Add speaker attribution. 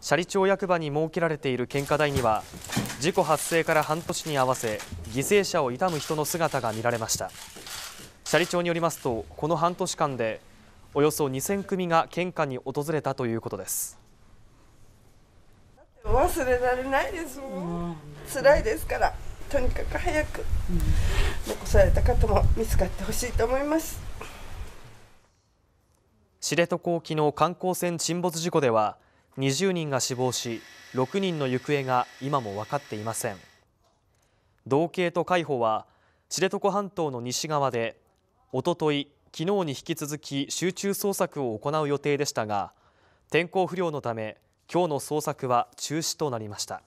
Speaker 1: 斜里町役場に設けられている献花台には事故発生から半年に合わせ犠牲者を悼む人の姿が見られました斜里町によりますとこの半年間でおよそ2000組が献花に訪れたということです
Speaker 2: 忘れられないですもん辛いですからとにかく早く残された方も見つかってほしいと思い
Speaker 1: ます知床沖の観光船沈没事故では20人が死亡し6人の行方が今も分かっていません道警と海保は知床半島の西側でおととい昨日に引き続き集中捜索を行う予定でしたが天候不良のため今日の捜索は中止となりました